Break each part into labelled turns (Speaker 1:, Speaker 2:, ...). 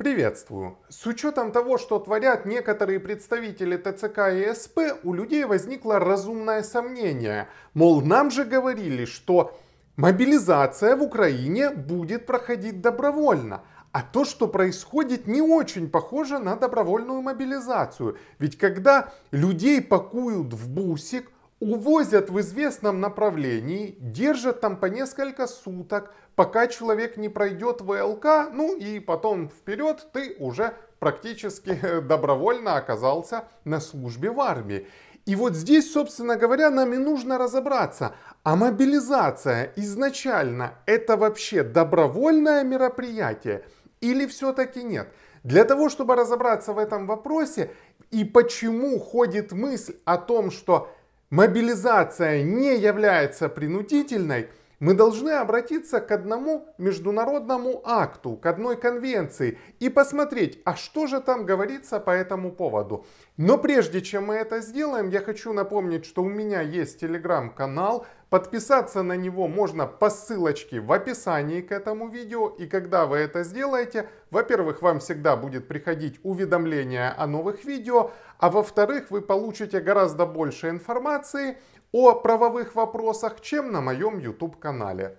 Speaker 1: Приветствую. С учетом того, что творят некоторые представители ТЦК и СП, у людей возникло разумное сомнение. Мол, нам же говорили, что мобилизация в Украине будет проходить добровольно. А то, что происходит, не очень похоже на добровольную мобилизацию. Ведь когда людей пакуют в бусик, увозят в известном направлении, держат там по несколько суток, пока человек не пройдет ВЛК, ну и потом вперед ты уже практически э, добровольно оказался на службе в армии. И вот здесь, собственно говоря, нам и нужно разобраться, а мобилизация изначально это вообще добровольное мероприятие или все-таки нет? Для того, чтобы разобраться в этом вопросе и почему ходит мысль о том, что мобилизация не является принудительной, мы должны обратиться к одному международному акту, к одной конвенции и посмотреть, а что же там говорится по этому поводу. Но прежде чем мы это сделаем, я хочу напомнить, что у меня есть телеграм-канал. Подписаться на него можно по ссылочке в описании к этому видео. И когда вы это сделаете, во-первых, вам всегда будет приходить уведомление о новых видео, а во-вторых, вы получите гораздо больше информации о правовых вопросах, чем на моем YouTube-канале.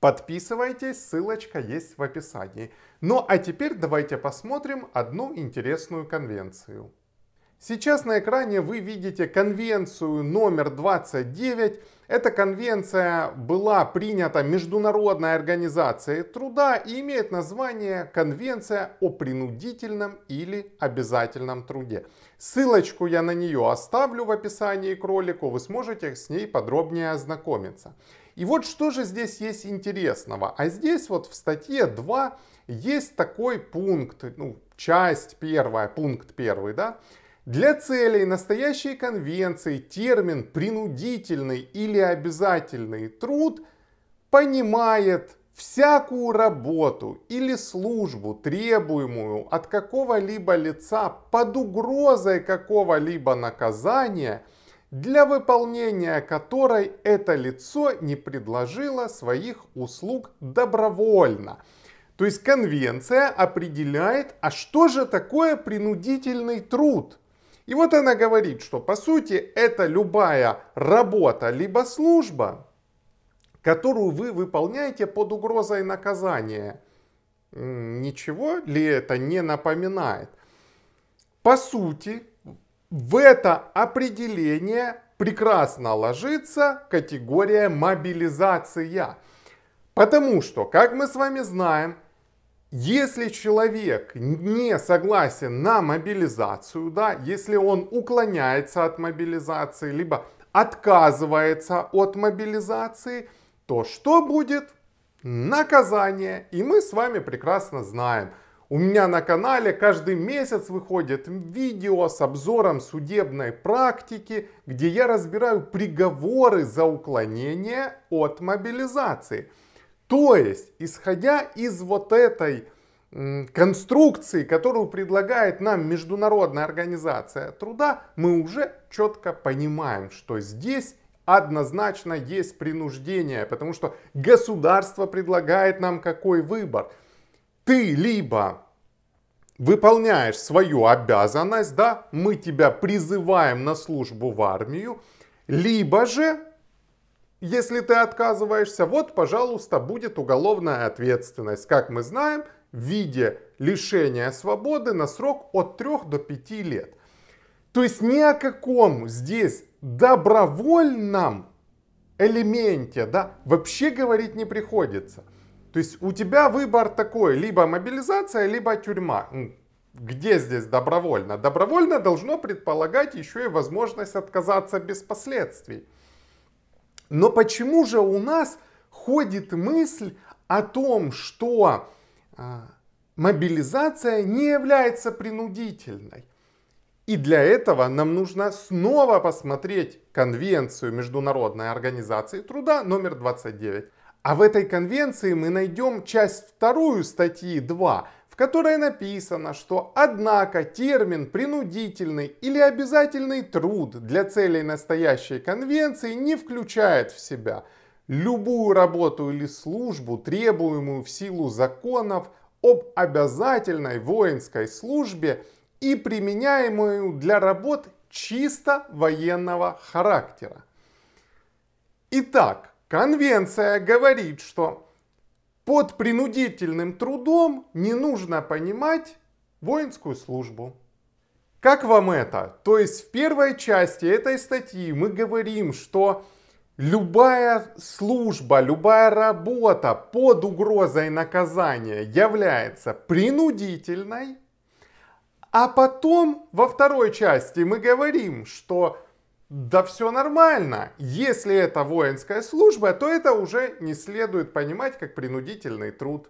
Speaker 1: Подписывайтесь, ссылочка есть в описании. Ну а теперь давайте посмотрим одну интересную конвенцию. Сейчас на экране вы видите конвенцию номер 29. Эта конвенция была принята Международной организацией труда и имеет название Конвенция о принудительном или обязательном труде. Ссылочку я на нее оставлю в описании к ролику, вы сможете с ней подробнее ознакомиться. И вот что же здесь есть интересного. А здесь вот в статье 2 есть такой пункт, ну, часть первая, пункт первый, да, для целей настоящей конвенции термин «принудительный» или «обязательный труд» понимает всякую работу или службу, требуемую от какого-либо лица под угрозой какого-либо наказания, для выполнения которой это лицо не предложило своих услуг добровольно. То есть конвенция определяет, а что же такое принудительный труд – и вот она говорит, что по сути это любая работа либо служба, которую вы выполняете под угрозой наказания. Ничего ли это не напоминает? По сути, в это определение прекрасно ложится категория мобилизация. Потому что, как мы с вами знаем, если человек не согласен на мобилизацию, да, если он уклоняется от мобилизации, либо отказывается от мобилизации, то что будет? Наказание. И мы с вами прекрасно знаем. У меня на канале каждый месяц выходит видео с обзором судебной практики, где я разбираю приговоры за уклонение от мобилизации. То есть, исходя из вот этой конструкции, которую предлагает нам Международная организация труда, мы уже четко понимаем, что здесь однозначно есть принуждение, потому что государство предлагает нам какой выбор. Ты либо выполняешь свою обязанность, да, мы тебя призываем на службу в армию, либо же если ты отказываешься, вот, пожалуйста, будет уголовная ответственность, как мы знаем, в виде лишения свободы на срок от 3 до 5 лет. То есть ни о каком здесь добровольном элементе да, вообще говорить не приходится. То есть у тебя выбор такой, либо мобилизация, либо тюрьма. Где здесь добровольно? Добровольно должно предполагать еще и возможность отказаться без последствий. Но почему же у нас ходит мысль о том, что а, мобилизация не является принудительной? И для этого нам нужно снова посмотреть Конвенцию Международной организации труда номер 29. А в этой конвенции мы найдем часть вторую статьи 2, которой написано, что однако термин «принудительный» или «обязательный труд» для целей настоящей конвенции не включает в себя любую работу или службу, требуемую в силу законов об обязательной воинской службе и применяемую для работ чисто военного характера. Итак, конвенция говорит, что под принудительным трудом не нужно понимать воинскую службу. Как вам это? То есть в первой части этой статьи мы говорим, что любая служба, любая работа под угрозой наказания является принудительной, а потом во второй части мы говорим, что да все нормально. Если это воинская служба, то это уже не следует понимать как принудительный труд.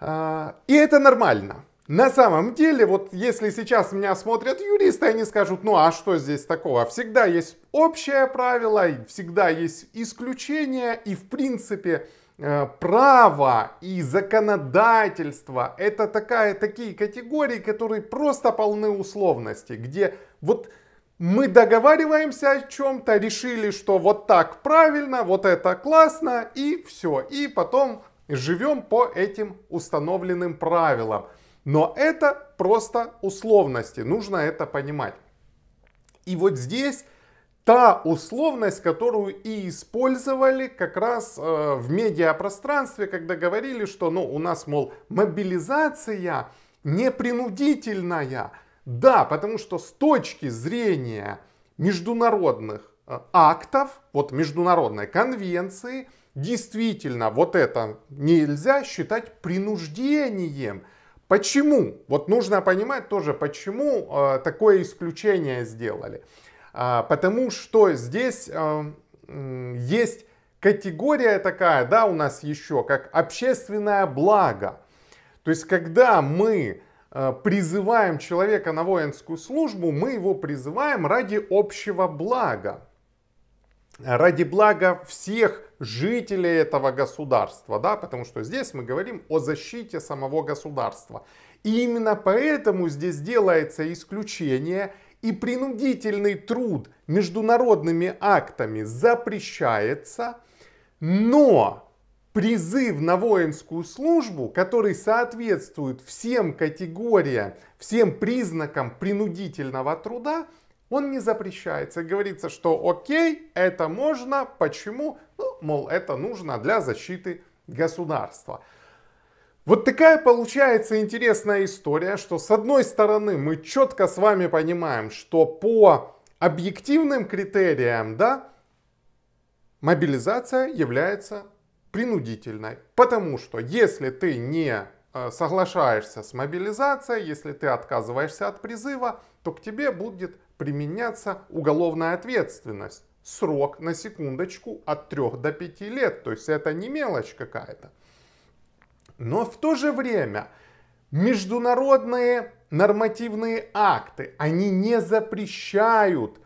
Speaker 1: А, и это нормально. На самом деле, вот если сейчас меня смотрят юристы, они скажут, ну а что здесь такого? Всегда есть общее правило, всегда есть исключения, и в принципе э, право и законодательство это такая, такие категории, которые просто полны условности, где вот мы договариваемся о чем-то, решили, что вот так правильно, вот это классно и все. И потом живем по этим установленным правилам. Но это просто условности, нужно это понимать. И вот здесь та условность, которую и использовали как раз э, в медиапространстве, когда говорили, что ну, у нас, мол, мобилизация непринудительная, да, потому что с точки зрения международных э, актов, вот международной конвенции, действительно вот это нельзя считать принуждением. Почему? Вот нужно понимать тоже, почему э, такое исключение сделали. Э, потому что здесь э, есть категория такая, да, у нас еще, как общественное благо. То есть, когда мы Э, призываем человека на воинскую службу, мы его призываем ради общего блага, ради блага всех жителей этого государства, да, потому что здесь мы говорим о защите самого государства. И именно поэтому здесь делается исключение, и принудительный труд международными актами запрещается, но призыв на воинскую службу, который соответствует всем категориям, всем признакам принудительного труда, он не запрещается. Говорится, что окей, это можно, почему? Ну, мол, это нужно для защиты государства. Вот такая получается интересная история, что с одной стороны мы четко с вами понимаем, что по объективным критериям, да, мобилизация является принудительной, потому что если ты не э, соглашаешься с мобилизацией, если ты отказываешься от призыва, то к тебе будет применяться уголовная ответственность. Срок, на секундочку, от 3 до 5 лет. То есть это не мелочь какая-то. Но в то же время международные нормативные акты, они не запрещают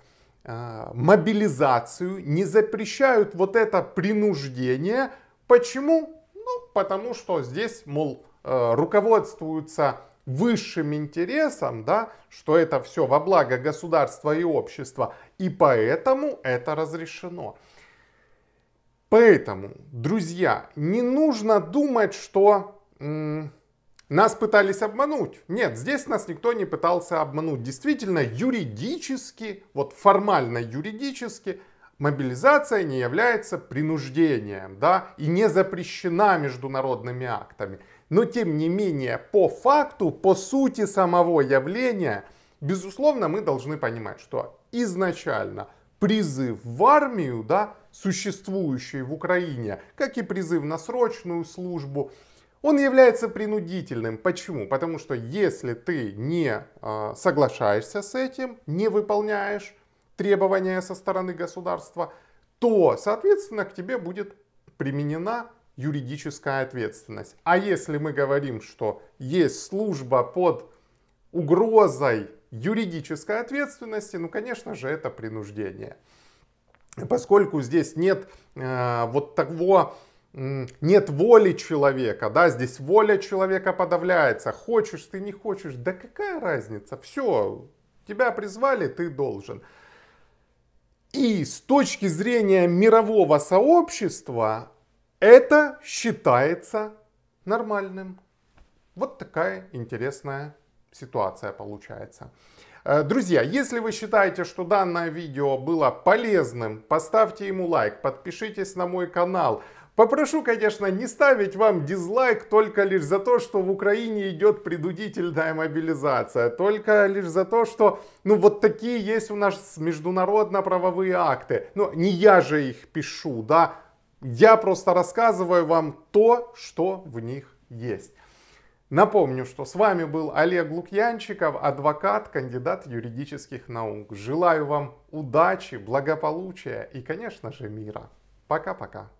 Speaker 1: э, мобилизацию, не запрещают вот это принуждение – Почему? Ну, потому что здесь, мол, э, руководствуются высшим интересом, да, что это все во благо государства и общества, и поэтому это разрешено. Поэтому, друзья, не нужно думать, что м- нас пытались обмануть. Нет, здесь нас никто не пытался обмануть. Действительно, юридически, вот формально юридически, мобилизация не является принуждением, да, и не запрещена международными актами. Но тем не менее, по факту, по сути самого явления, безусловно, мы должны понимать, что изначально призыв в армию, да, существующий в Украине, как и призыв на срочную службу, он является принудительным. Почему? Потому что если ты не э, соглашаешься с этим, не выполняешь требования со стороны государства, то, соответственно, к тебе будет применена юридическая ответственность. А если мы говорим, что есть служба под угрозой юридической ответственности, ну, конечно же, это принуждение. Поскольку здесь нет э, вот того, э, нет воли человека, да, здесь воля человека подавляется. Хочешь ты, не хочешь, да какая разница, все, тебя призвали, ты должен. И с точки зрения мирового сообщества это считается нормальным. Вот такая интересная ситуация получается. Э, друзья, если вы считаете, что данное видео было полезным, поставьте ему лайк, подпишитесь на мой канал. Попрошу, конечно, не ставить вам дизлайк только лишь за то, что в Украине идет предудительная мобилизация, только лишь за то, что, ну, вот такие есть у нас международно-правовые акты. Но ну, не я же их пишу, да, я просто рассказываю вам то, что в них есть. Напомню, что с вами был Олег Лукьянчиков, адвокат, кандидат юридических наук. Желаю вам удачи, благополучия и, конечно же, мира. Пока-пока.